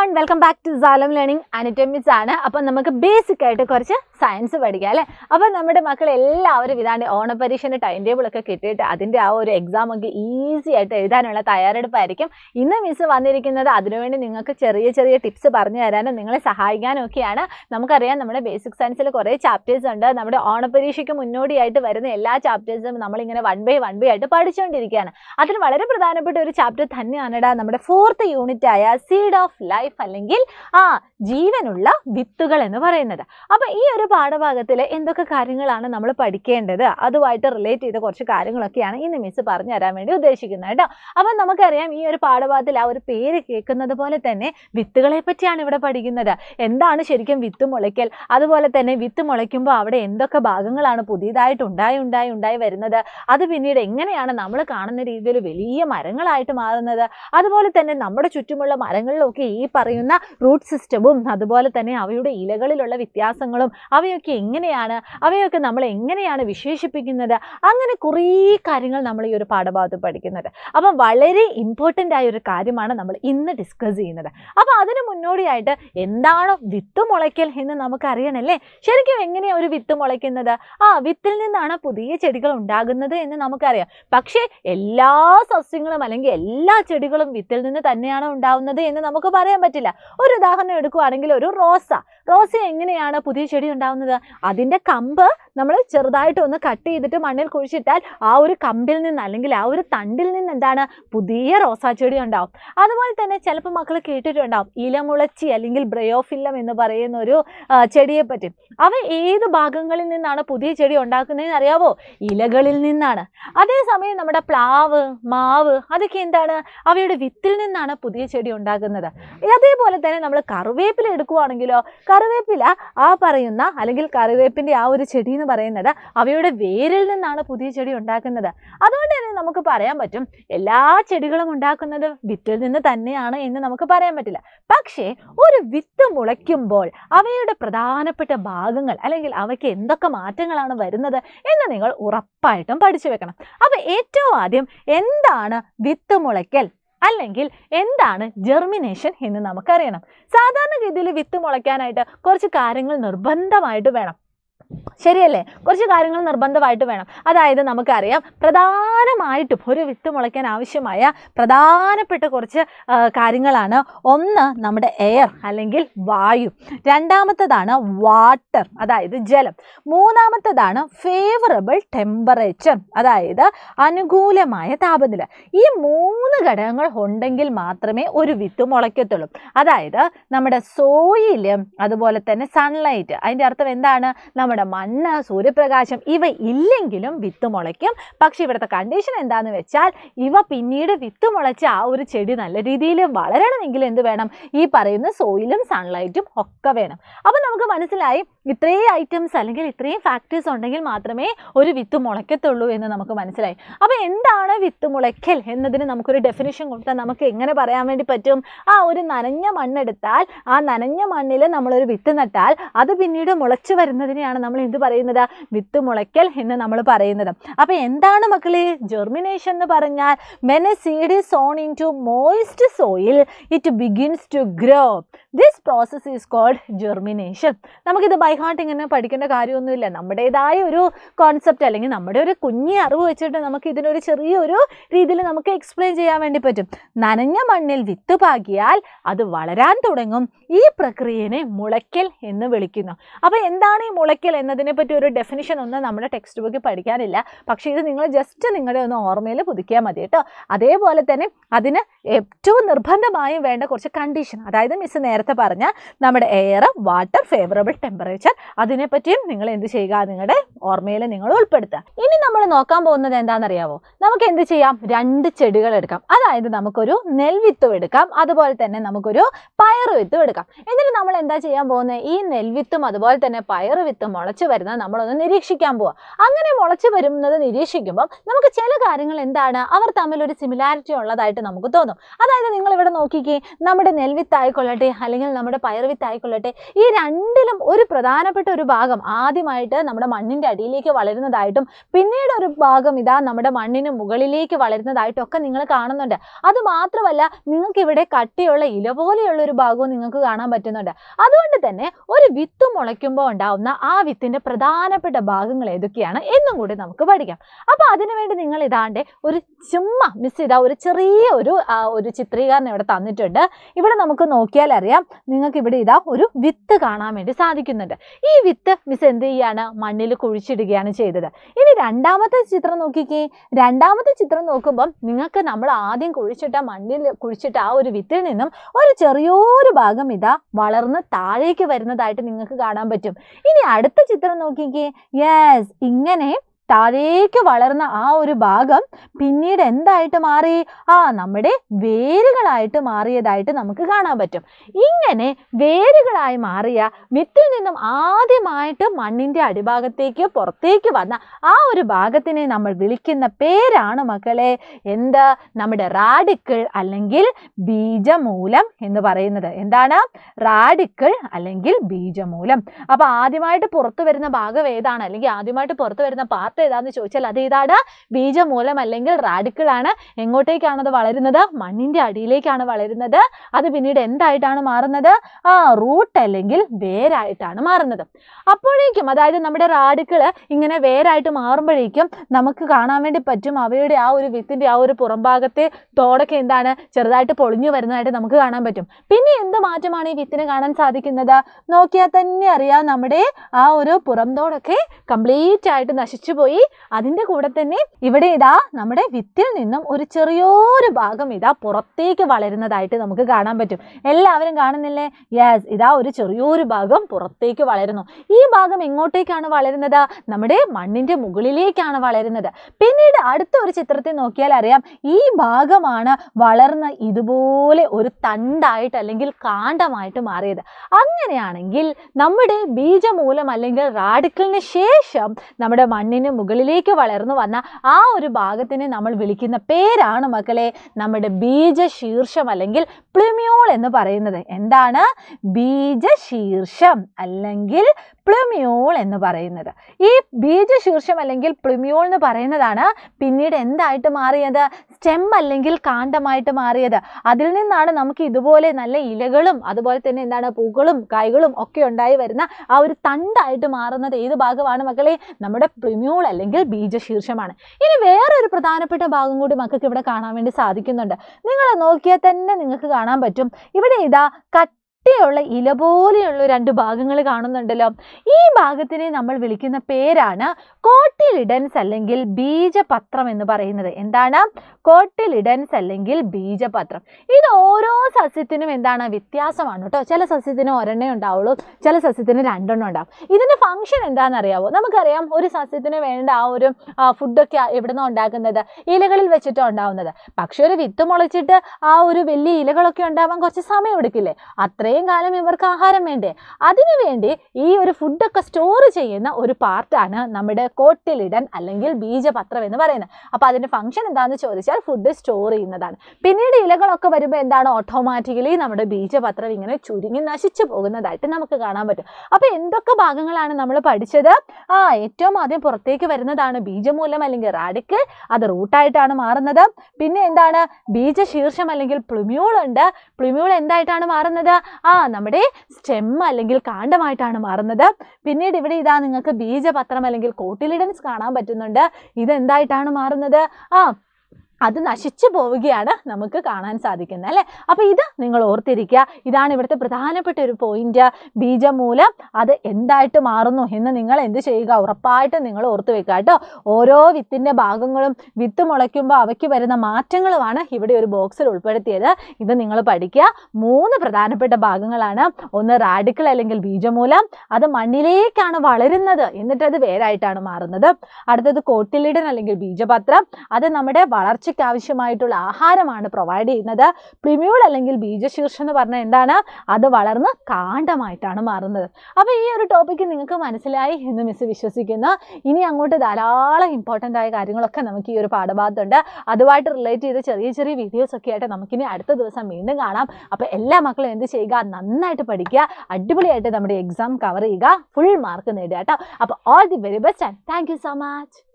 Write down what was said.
everyone welcome back to Salam learning anatomics ആണ് അപ്പം നമുക്ക് ബേസിക് ആയിട്ട് കുറച്ച് സയൻസ് പഠിക്കാം അല്ലേ അപ്പം നമ്മുടെ മക്കൾ എല്ലാവരും ഇതാണ്ട് ഓണപരീക്ഷൻ്റെ ടൈം ടേബിൾ ഒക്കെ കിട്ടിയിട്ട് അതിൻ്റെ ആ ഒരു എക്സാം ഒക്കെ ഈസി ആയിട്ട് എഴുതാനുള്ള തയ്യാറെടുപ്പായിരിക്കും ഇന്ന് മിസ് വന്നിരിക്കുന്നത് അതിനുവേണ്ടി നിങ്ങൾക്ക് ചെറിയ ചെറിയ ടിപ്സ് പറഞ്ഞു തരാനും നിങ്ങളെ സഹായിക്കാനും ഒക്കെയാണ് നമുക്കറിയാം നമ്മുടെ ബേസിക് സയൻസിൽ കുറേ ചാപ്റ്റേഴ്സ് ഉണ്ട് നമ്മുടെ ഓണപരീക്ഷയ്ക്ക് മുന്നോടിയായിട്ട് വരുന്ന എല്ലാ ചാപ്റ്റേഴ്സും നമ്മളിങ്ങനെ വൺ ബൈ വൺ ബൈ ആയിട്ട് പഠിച്ചുകൊണ്ടിരിക്കുകയാണ് അതിൽ വളരെ പ്രധാനപ്പെട്ട ഒരു ചാപ്റ്റർ തന്നെയാണ് നമ്മുടെ ഫോർത്ത് യൂണിറ്റ് ആയ സീഡ് ഓഫ് ലൈഫ് ലൈഫ് അല്ലെങ്കിൽ ആ ജീവനുള്ള വിത്തുകൾ എന്ന് പറയുന്നത് അപ്പോൾ ഈ ഒരു പാഠഭാഗത്തിൽ എന്തൊക്കെ കാര്യങ്ങളാണ് നമ്മൾ പഠിക്കേണ്ടത് അതുമായിട്ട് റിലേറ്റ് ചെയ്ത കുറച്ച് കാര്യങ്ങളൊക്കെയാണ് ഇന്ന് മിസ് പറഞ്ഞു തരാൻ വേണ്ടി ഉദ്ദേശിക്കുന്നത് കേട്ടോ അപ്പൊ നമുക്കറിയാം ഈ ഒരു പാഠഭാഗത്തിൽ ആ ഒരു പേര് കേൾക്കുന്നത് പോലെ തന്നെ വിത്തുകളെ പറ്റിയാണ് ഇവിടെ പഠിക്കുന്നത് എന്താണ് ശരിക്കും വിത്ത് മുളയ്ക്കൽ അതുപോലെ തന്നെ വിത്ത് മുളയ്ക്കുമ്പോൾ അവിടെ എന്തൊക്കെ ഭാഗങ്ങളാണ് പുതിയതായിട്ട് ഉണ്ടായി ഉണ്ടായി ഉണ്ടായി വരുന്നത് അത് പിന്നീട് എങ്ങനെയാണ് നമ്മൾ കാണുന്ന രീതിയിൽ വലിയ മരങ്ങളായിട്ട് മാറുന്നത് അതുപോലെ തന്നെ നമ്മുടെ ചുറ്റുമുള്ള മരങ്ങളിലൊക്കെ ഈ പറയുന്ന റൂട്ട് സിസ്റ്റവും അതുപോലെ തന്നെ അവയുടെ ഇലകളിലുള്ള വ്യത്യാസങ്ങളും അവയൊക്കെ എങ്ങനെയാണ് അവയൊക്കെ നമ്മൾ എങ്ങനെയാണ് വിശേഷിപ്പിക്കുന്നത് അങ്ങനെ കുറേ കാര്യങ്ങൾ നമ്മൾ ഈ ഒരു പാഠഭാഗത്ത് പഠിക്കുന്നത് അപ്പം വളരെ ഇമ്പോർട്ടൻ്റ് ആയ ഒരു കാര്യമാണ് നമ്മൾ ഇന്ന് ഡിസ്കസ് ചെയ്യുന്നത് അപ്പോൾ അതിന് മുന്നോടിയായിട്ട് എന്താണ് വിത്ത് മുളയ്ക്കൽ എന്ന് നമുക്കറിയണമല്ലേ ശരിക്കും എങ്ങനെയാണ് ഒരു വിത്ത് മുളയ്ക്കുന്നത് ആ വിത്തിൽ നിന്നാണ് പുതിയ ചെടികൾ ഉണ്ടാകുന്നത് എന്ന് നമുക്കറിയാം പക്ഷേ എല്ലാ സസ്യങ്ങളും അല്ലെങ്കിൽ എല്ലാ ചെടികളും വിത്തിൽ നിന്ന് തന്നെയാണ് ഉണ്ടാകുന്നത് എന്ന് നമുക്ക് പറയാൻ പറ്റില്ല ഒരു ഉദാഹരണം എടുക്കുകയാണെങ്കിൽ ഒരു റോസ റോസ എങ്ങനെയാണ് പുതിയ ചെടി ഉണ്ടാവുന്നത് അതിൻ്റെ കമ്പ് നമ്മൾ ചെറുതായിട്ട് ഒന്ന് കട്ട് ചെയ്തിട്ട് മണ്ണിൽ കുഴിച്ചിട്ടാൽ ആ ഒരു കമ്പിൽ നിന്ന് അല്ലെങ്കിൽ ആ ഒരു തണ്ടിൽ നിന്ന് എന്താണ് പുതിയ റോസാ ചെടി ഉണ്ടാവും അതുപോലെ തന്നെ ചിലപ്പോൾ മക്കൾ കേട്ടിട്ടുണ്ടാവും ഇലമുളച്ചി അല്ലെങ്കിൽ ബ്രയോഫില്ലം എന്ന് പറയുന്ന ഒരു ചെടിയെ പറ്റി അവ ഏത് ഭാഗങ്ങളിൽ നിന്നാണ് പുതിയ ചെടി ഉണ്ടാക്കുന്നതെന്ന് അറിയാവോ ഇലകളിൽ നിന്നാണ് അതേസമയം നമ്മുടെ പ്ലാവ് മാവ് അതൊക്കെ എന്താണ് അവയുടെ വിത്തിൽ നിന്നാണ് പുതിയ ചെടി ഉണ്ടാക്കുന്നത് അതേപോലെ തന്നെ നമ്മൾ കറിവേപ്പില എടുക്കുവാണെങ്കിലോ കറിവേപ്പില ആ പറയുന്ന അല്ലെങ്കിൽ കറിവേപ്പിൻ്റെ ആ ഒരു ചെടി എന്ന് പറയുന്നത് അവയുടെ വേരിൽ നിന്നാണ് പുതിയ ചെടി ഉണ്ടാക്കുന്നത് അതുകൊണ്ട് തന്നെ നമുക്ക് പറയാൻ പറ്റും എല്ലാ ചെടികളും ഉണ്ടാക്കുന്നത് വിത്തിൽ നിന്ന് തന്നെയാണ് എന്ന് നമുക്ക് പറയാൻ പറ്റില്ല പക്ഷേ ഒരു വിത്ത് മുളയ്ക്കുമ്പോൾ അവയുടെ പ്രധാനപ്പെട്ട ഭാഗങ്ങൾ അല്ലെങ്കിൽ അവയ്ക്ക് എന്തൊക്കെ മാറ്റങ്ങളാണ് വരുന്നത് എന്ന് നിങ്ങൾ ഉറപ്പായിട്ടും പഠിച്ചു വെക്കണം അപ്പോൾ ഏറ്റവും ആദ്യം എന്താണ് വിത്ത് മുളയ്ക്കൽ അല്ലെങ്കിൽ എന്താണ് ജെർമിനേഷൻ എന്ന് നമുക്കറിയണം സാധാരണഗതിയിൽ വിത്ത് മുളയ്ക്കാനായിട്ട് കുറച്ച് കാര്യങ്ങൾ നിർബന്ധമായിട്ട് വേണം ശരിയല്ലേ കുറച്ച് കാര്യങ്ങൾ നിർബന്ധമായിട്ട് വേണം അതായത് നമുക്കറിയാം പ്രധാനമായിട്ടും ഒരു വിത്ത് മുളയ്ക്കാൻ ആവശ്യമായ പ്രധാനപ്പെട്ട കുറച്ച് കാര്യങ്ങളാണ് ഒന്ന് നമ്മുടെ എയർ അല്ലെങ്കിൽ വായു രണ്ടാമത്തതാണ് വാട്ടർ അതായത് ജലം മൂന്നാമത്തതാണ് ഫേവറബിൾ ടെമ്പറേച്ചർ അതായത് അനുകൂലമായ താപനില ഈ മൂന്ന് ഘടകങ്ങൾ ഉണ്ടെങ്കിൽ മാത്രമേ ഒരു വിത്ത് മുളയ്ക്കത്തുള്ളൂ അതായത് നമ്മുടെ സോയിൽ അതുപോലെ തന്നെ സൺലൈറ്റ് അതിൻ്റെ അർത്ഥം എന്താണ് നമ്മുടെ നമ്മുടെ മണ്ണ് സൂര്യപ്രകാശം ഇവ ഇല്ലെങ്കിലും വിത്ത് മുളയ്ക്കും പക്ഷേ ഇവിടുത്തെ കണ്ടീഷൻ എന്താന്ന് വെച്ചാൽ ഇവ പിന്നീട് വിത്ത് മുളച്ച് ആ ഒരു ചെടി നല്ല രീതിയിൽ വളരണമെങ്കിൽ എന്ത് വേണം ഈ പറയുന്ന സോയിലും സൺലൈറ്റും ഒക്കെ വേണം അപ്പോൾ നമുക്ക് മനസ്സിലായി ഇത്രയും ഐറ്റംസ് അല്ലെങ്കിൽ ഇത്രയും ഫാക്ടേഴ്സ് ഉണ്ടെങ്കിൽ മാത്രമേ ഒരു വിത്ത് മുളയ്ക്കത്തുള്ളൂ എന്ന് നമുക്ക് മനസ്സിലായി അപ്പോൾ എന്താണ് വിത്ത് മുളയ്ക്കൽ എന്നതിന് നമുക്കൊരു ഡെഫിനേഷൻ കൊടുത്താൽ നമുക്ക് എങ്ങനെ പറയാൻ വേണ്ടി പറ്റും ആ ഒരു നനഞ്ഞ മണ്ണെടുത്താൽ ആ നനഞ്ഞ മണ്ണിൽ നമ്മളൊരു വിത്ത് നട്ടാൽ അത് പിന്നീട് മുളച്ചു വരുന്നതിനെയാണ് നമ്മൾ എന്ത് പറയുന്നത് വിത്ത് മുളയ്ക്കൽ എന്ന് നമ്മൾ പറയുന്നത് അപ്പോൾ എന്താണ് മക്കളെ ജെർമിനേഷൻ എന്ന് പറഞ്ഞാൽ when a seed is sown into moist soil it begins to grow this process is called germination നമുക്കിത് ബൈ ഹാർട്ട് ഇങ്ങനെ പഠിക്കേണ്ട കാര്യമൊന്നുമില്ല നമ്മുടേതായ ഒരു കോൺസെപ്റ്റ് അല്ലെങ്കിൽ നമ്മുടെ ഒരു കുഞ്ഞി അറിവ് വെച്ചിട്ട് നമുക്ക് ഇതിനൊരു ചെറിയൊരു രീതിയിൽ നമുക്ക് എക്സ്പ്ലെയിൻ ചെയ്യാൻ വേണ്ടി പറ്റും നനഞ്ഞ മണ്ണിൽ വിത്ത് പാകിയാൽ അത് വളരാൻ തുടങ്ങും ഈ പ്രക്രിയനെ മുളയ്ക്കൽ എന്ന് വിളിക്കുന്നു അപ്പോൾ എന്താണ് ഈ മുളയ്ക്കൽ എന്നതിനെ പറ്റി ഒരു ഡെഫിനിഷൻ ഒന്നും നമ്മുടെ ടെക്സ്റ്റ് ബുക്കിൽ പഠിക്കാനില്ല പക്ഷേ ഇത് നിങ്ങൾ ജസ്റ്റ് നിങ്ങളുടെ ഒന്ന് ഓർമ്മയിൽ പുതുക്കിയാൽ മതി കേട്ടോ അതേപോലെ തന്നെ അതിന് ഏറ്റവും നിർബന്ധമായും വേണ്ട കുറച്ച് കണ്ടീഷൻ അതായത് മിസ് നേരത്തെ പറഞ്ഞ നമ്മുടെ എയർ വാട്ടർ ഫേവറബിൾ ടെമ്പറേച്ചർ അതിനെപ്പറ്റിയും നിങ്ങൾ എന്ത് ചെയ്യുക നിങ്ങളുടെ ഓർമ്മയിൽ നിങ്ങൾ ഉൾപ്പെടുത്തുക ഇനി നമ്മൾ നോക്കാൻ പോകുന്നത് എന്താണെന്നറിയാവോ നമുക്ക് എന്ത് ചെയ്യാം രണ്ട് ചെടികൾ എടുക്കാം അതായത് നമുക്കൊരു നെൽവിത്തും എടുക്കാം അതുപോലെ തന്നെ നമുക്കൊരു വിത്തും എടുക്കാം എന്നിട്ട് നമ്മൾ എന്താ ചെയ്യാൻ പോകുന്നത് ഈ നെൽവിത്തും അതുപോലെ തന്നെ വിത്തും മുളച്ചു വരുന്നത് നമ്മളൊന്ന് നിരീക്ഷിക്കാൻ പോവുക അങ്ങനെ മുളച്ചു വരുന്നത് നിരീക്ഷിക്കുമ്പോൾ നമുക്ക് ചില കാര്യങ്ങൾ എന്താണ് അവർ തമ്മിൽ ഒരു സിമിലാരിറ്റി ഉള്ളതായിട്ട് നമുക്ക് തോന്നും അതായത് നിങ്ങൾ ഇവിടെ നോക്കിക്കേ നമ്മുടെ നെൽവിത്തായിക്കൊള്ളട്ടെ അല്ലെങ്കിൽ നമ്മുടെ പയർവിത്തായിക്കൊള്ളട്ടെ ഈ രണ്ടിലും ഒരു പ്രധാനപ്പെട്ട ഒരു ഭാഗം ആദ്യമായിട്ട് നമ്മുടെ മണ്ണിൻ്റെ അടിയിലേക്ക് വളരുന്നതായിട്ടും പിന്നീട് ഒരു ഭാഗം ഇതാ നമ്മുടെ മണ്ണിന് മുകളിലേക്ക് വളരുന്നതായിട്ടും ഒക്കെ നിങ്ങൾ കാണുന്നുണ്ട് അത് മാത്രമല്ല നിങ്ങൾക്ക് ഇവിടെ കട്ടിയുള്ള ഇല പോലെയുള്ള ഒരു ഭാഗവും നിങ്ങൾക്ക് കാണാൻ പറ്റുന്നുണ്ട് അതുകൊണ്ട് തന്നെ ഒരു വിത്ത് മുളയ്ക്കുമ്പോൾ ഉണ്ടാവുന്ന ആ വിത്തിന്റെ പ്രധാനപ്പെട്ട ഭാഗങ്ങൾ ഏതൊക്കെയാണ് എന്നും കൂടി നമുക്ക് പഠിക്കാം അപ്പോൾ അതിനുവേണ്ടി നിങ്ങൾ ഇതാണ്ട് ഒരു ചുമ്മ മിസ് ഇതാ ഒരു ചെറിയ ഒരു ഒരു ചിത്രീകരണം ഇവിടെ തന്നിട്ടുണ്ട് ഇവിടെ നമുക്ക് നോക്കിയാൽ അറിയാം നിങ്ങൾക്ക് ഇവിടെ ഇതാ ഒരു വിത്ത് കാണാൻ വേണ്ടി സാധിക്കുന്നുണ്ട് ഈ വിത്ത് മിസ് എന്ത് ചെയ്യാണ് മണ്ണിൽ കുഴി കുഴിച്ചിടുകയാണ് ചെയ്തത് ഇനി രണ്ടാമത്തെ ചിത്രം നോക്കിക്കേ രണ്ടാമത്തെ ചിത്രം നോക്കുമ്പം നിങ്ങൾക്ക് നമ്മൾ ആദ്യം കുഴിച്ചിട്ട മണ്ണിൽ കുഴിച്ചിട്ട ആ ഒരു വിത്തിൽ നിന്നും ഒരു ചെറിയൊരു ഭാഗം ഇതാ വളർന്ന് താഴേക്ക് വരുന്നതായിട്ട് നിങ്ങൾക്ക് കാണാൻ പറ്റും ഇനി അടുത്ത ചിത്രം നോക്കിക്കേ യെസ് ഇങ്ങനെ താഴേക്ക് വളർന്ന ആ ഒരു ഭാഗം പിന്നീട് എന്തായിട്ട് മാറി ആ നമ്മുടെ വേരുകളായിട്ട് മാറിയതായിട്ട് നമുക്ക് കാണാൻ പറ്റും ഇങ്ങനെ വേരുകളായി മാറിയ വിത്തിൽ നിന്നും ആദ്യമായിട്ട് മണ്ണിൻ്റെ അടിഭാഗത്തേക്ക് പുറത്തേക്ക് വന്ന ആ ഒരു ഭാഗത്തിനെ നമ്മൾ വിളിക്കുന്ന പേരാണ് മക്കളെ എന്ത് നമ്മുടെ റാഡിക്കൾ അല്ലെങ്കിൽ ബീജമൂലം എന്ന് പറയുന്നത് എന്താണ് റാഡിക്കൾ അല്ലെങ്കിൽ ബീജമൂലം അപ്പോൾ ആദ്യമായിട്ട് പുറത്തു വരുന്ന ഭാഗം ഏതാണ് അല്ലെങ്കിൽ ആദ്യമായിട്ട് പുറത്തു വരുന്ന പാർട്ട് അവസ്ഥ ഏതാന്ന് ചോദിച്ചാൽ അത് ഏതാണ് ബീജമൂലം അല്ലെങ്കിൽ റാഡിക്കിൾ ആണ് എങ്ങോട്ടേക്കാണ് അത് വളരുന്നത് മണ്ണിൻ്റെ അടിയിലേക്കാണ് വളരുന്നത് അത് പിന്നീട് എന്തായിട്ടാണ് മാറുന്നത് ആ റൂട്ട് അല്ലെങ്കിൽ വേരായിട്ടാണ് മാറുന്നത് അപ്പോഴേക്കും അതായത് നമ്മുടെ റാഡിക്കിൾ ഇങ്ങനെ വേരായിട്ട് മാറുമ്പോഴേക്കും നമുക്ക് കാണാൻ വേണ്ടി പറ്റും അവയുടെ ആ ഒരു വിത്തിൻ്റെ ആ ഒരു പുറംഭാഗത്തെ തോടൊക്കെ എന്താണ് ചെറുതായിട്ട് പൊളിഞ്ഞു വരുന്നതായിട്ട് നമുക്ക് കാണാൻ പറ്റും പിന്നെ എന്ത് മാറ്റമാണ് ഈ വിത്തിന് കാണാൻ സാധിക്കുന്നത് നോക്കിയാൽ തന്നെ അറിയാം നമ്മുടെ ആ ഒരു പുറംതോടൊക്കെ കംപ്ലീറ്റ് ആയിട്ട് നശിച്ചു പോയി പോയി അതിൻ്റെ കൂടെ തന്നെ ഇവിടെ ഇതാ നമ്മുടെ വിത്തിൽ നിന്നും ഒരു ചെറിയൊരു ഭാഗം ഇതാ പുറത്തേക്ക് വളരുന്നതായിട്ട് നമുക്ക് കാണാൻ പറ്റും എല്ലാവരും കാണുന്നില്ലേ യെസ് ഇതാ ഒരു ചെറിയൊരു ഭാഗം പുറത്തേക്ക് വളരുന്നു ഈ ഭാഗം എങ്ങോട്ടേക്കാണ് വളരുന്നത് നമ്മുടെ മണ്ണിൻ്റെ മുകളിലേക്കാണ് വളരുന്നത് പിന്നീട് അടുത്ത ഒരു ചിത്രത്തിൽ നോക്കിയാൽ അറിയാം ഈ ഭാഗമാണ് വളർന്ന ഇതുപോലെ ഒരു തണ്ടായിട്ട് അല്ലെങ്കിൽ കാണ്ടമായിട്ട് മാറിയത് അങ്ങനെയാണെങ്കിൽ നമ്മുടെ ബീജമൂലം അല്ലെങ്കിൽ റാഡിക്കലിന് ശേഷം നമ്മുടെ മണ്ണിന് മുകളിലേക്ക് വളർന്നു വന്ന ആ ഒരു ഭാഗത്തിനെ നമ്മൾ വിളിക്കുന്ന പേരാണ് മക്കളെ നമ്മുടെ ബീജശീർഷം അല്ലെങ്കിൽ പ്ലിമ്യൂൾ എന്ന് പറയുന്നത് എന്താണ് ബീജശീർഷം അല്ലെങ്കിൽ പ്ലിമ്യൂൾ എന്ന് പറയുന്നത് ഈ ബീജശീർഷം അല്ലെങ്കിൽ പ്ലിമ്യൂൾ എന്ന് പറയുന്നതാണ് പിന്നീട് എന്തായിട്ട് മാറിയത് സ്റ്റെം അല്ലെങ്കിൽ കാന്തമായിട്ട് മാറിയത് അതിൽ നിന്നാണ് നമുക്ക് ഇതുപോലെ നല്ല ഇലകളും അതുപോലെ തന്നെ എന്താണ് പൂക്കളും കായ്കളും ഒക്കെ ഉണ്ടായി വരുന്ന ആ ഒരു തണ്ടായിട്ട് മാറുന്നത് ഏത് ഭാഗമാണ് മക്കളെ നമ്മുടെ പ്ലിമ്യൂൾ അല്ലെങ്കിൽ ബീജശീർഷമാണ് ഇനി വേറൊരു പ്രധാനപ്പെട്ട ഭാഗം കൂടി മക്കൾക്ക് ഇവിടെ കാണാൻ വേണ്ടി സാധിക്കുന്നുണ്ട് നിങ്ങൾ നോക്കിയാൽ തന്നെ നിങ്ങൾക്ക് കാണാൻ പറ്റും ഇവിടെ ഇതാ കട്ട കട്ടിയുള്ള ഇല പോലെയുള്ള രണ്ട് ഭാഗങ്ങൾ കാണുന്നുണ്ടല്ലോ ഈ ഭാഗത്തിനെ നമ്മൾ വിളിക്കുന്ന പേരാണ് കോട്ടിലിഡൻസ് അല്ലെങ്കിൽ ബീജപത്രം എന്ന് പറയുന്നത് എന്താണ് കോട്ടിലിഡൻസ് അല്ലെങ്കിൽ ബീജപത്രം ഇത് ഓരോ സസ്യത്തിനും എന്താണ് വ്യത്യാസമാണ് കേട്ടോ ചില സസ്യത്തിന് ഒരെണ്ണേ ഉണ്ടാവുള്ളൂ ചില സസ്യത്തിന് രണ്ടെണ്ണം ഉണ്ടാവും ഇതിൻ്റെ ഫംഗ്ഷൻ എന്താണെന്ന് അറിയാവോ നമുക്കറിയാം ഒരു സസ്യത്തിന് വേണ്ട ആ ഒരു ഫുഡൊക്കെ എവിടുന്നോ ഉണ്ടാക്കുന്നത് ഇലകളിൽ വെച്ചിട്ടോ ഉണ്ടാവുന്നത് പക്ഷെ ഒരു വിത്ത് മുളച്ചിട്ട് ആ ഒരു വലിയ ഇലകളൊക്കെ ഉണ്ടാവാൻ കുറച്ച് സമയം എടുക്കില്ലേ അത്രയും ഇത്രയും കാലം ഇവർക്ക് ആഹാരം വേണ്ടേ അതിനുവേണ്ടി ഈ ഒരു ഫുഡൊക്കെ സ്റ്റോർ ചെയ്യുന്ന ഒരു പാർട്ടാണ് നമ്മുടെ കോട്ടിലിടൻ അല്ലെങ്കിൽ ബീജപത്രം എന്ന് പറയുന്നത് അപ്പോൾ അതിൻ്റെ ഫംഗ്ഷൻ എന്താണെന്ന് ചോദിച്ചാൽ ഫുഡ് സ്റ്റോർ ചെയ്യുന്നതാണ് പിന്നീട് ഇലകളൊക്കെ വരുമ്പോൾ എന്താണ് ഓട്ടോമാറ്റിക്കലി നമ്മുടെ ബീജപത്രം ഇങ്ങനെ ചുരുങ്ങി നശിച്ചു പോകുന്നതായിട്ട് നമുക്ക് കാണാൻ പറ്റും അപ്പോൾ എന്തൊക്കെ ഭാഗങ്ങളാണ് നമ്മൾ പഠിച്ചത് ആ ഏറ്റവും ആദ്യം പുറത്തേക്ക് വരുന്നതാണ് ബീജമൂലം അല്ലെങ്കിൽ റാഡിക്കൽ അത് റൂട്ടായിട്ടാണ് മാറുന്നത് പിന്നെ എന്താണ് ശീർഷം അല്ലെങ്കിൽ പ്ലുമ്യൂൾ ഉണ്ട് പ്ലുമ്യൂൾ എന്തായിട്ടാണ് മാറുന്നത് ആ നമ്മുടെ സ്റ്റെം അല്ലെങ്കിൽ കാണ്ഡമായിട്ടാണ് മാറുന്നത് പിന്നീട് ഇവിടെ ഇതാ നിങ്ങൾക്ക് ബീജപത്രം അല്ലെങ്കിൽ കോട്ടിലിഡൻസ് കാണാൻ പറ്റുന്നുണ്ട് ഇതെന്തായിട്ടാണ് മാറുന്നത് ആ അത് നശിച്ചു പോവുകയാണ് നമുക്ക് കാണാൻ സാധിക്കുന്നത് അല്ലേ അപ്പോൾ ഇത് നിങ്ങൾ ഓർത്തിരിക്കുക ഇതാണ് ഇവിടുത്തെ പ്രധാനപ്പെട്ട ഒരു പോയിന്റ് ബീജമൂലം അത് എന്തായിട്ട് മാറുന്നു എന്ന് നിങ്ങൾ എന്ത് ചെയ്യുക ഉറപ്പായിട്ടും നിങ്ങൾ ഓർത്തു വെക്കുക കേട്ടോ ഓരോ വിത്തിൻ്റെ ഭാഗങ്ങളും വിത്ത് മുളയ്ക്കുമ്പോൾ അവയ്ക്ക് വരുന്ന മാറ്റങ്ങളുമാണ് ഇവിടെ ഒരു ബോക്സിൽ ഉൾപ്പെടുത്തിയത് ഇത് നിങ്ങൾ പഠിക്കുക മൂന്ന് പ്രധാനപ്പെട്ട ഭാഗങ്ങളാണ് ഒന്ന് റാഡിക്കൽ അല്ലെങ്കിൽ ബീജമൂലം അത് മണ്ണിലേക്കാണ് വളരുന്നത് എന്നിട്ട് അത് വേരായിട്ടാണ് മാറുന്നത് അടുത്തത് കോട്ടിലിടൻ അല്ലെങ്കിൽ ബീജപത്രം അത് നമ്മുടെ വളർച്ച വളർച്ചയ്ക്ക് ആവശ്യമായിട്ടുള്ള ആഹാരമാണ് പ്രൊവൈഡ് ചെയ്യുന്നത് പ്രിമ്യൂൾ അല്ലെങ്കിൽ ബീജശീർഷം എന്ന് പറഞ്ഞാൽ എന്താണ് അത് വളർന്ന് കാണ്ഡമായിട്ടാണ് മാറുന്നത് അപ്പോൾ ഈ ഒരു ടോപ്പിക്ക് നിങ്ങൾക്ക് മനസ്സിലായി എന്ന് മിസ് വിശ്വസിക്കുന്നു ഇനി അങ്ങോട്ട് ധാരാളം ഇമ്പോർട്ടൻ്റ് ആയ കാര്യങ്ങളൊക്കെ നമുക്ക് ഈ ഒരു പാഠഭാഗത്തുണ്ട് അതുമായിട്ട് റിലേറ്റ് ചെയ്ത് ചെറിയ ചെറിയ വീഡിയോസ് ഒക്കെ ആയിട്ട് നമുക്കിനി അടുത്ത ദിവസം വീണ്ടും കാണാം അപ്പോൾ എല്ലാ മക്കളും എന്ത് ചെയ്യുക നന്നായിട്ട് പഠിക്കുക അടിപൊളിയായിട്ട് നമ്മുടെ എക്സാം കവർ ചെയ്യുക ഫുൾ മാർക്ക് നേടുക കേട്ടോ അപ്പോൾ all the very best and thank you so much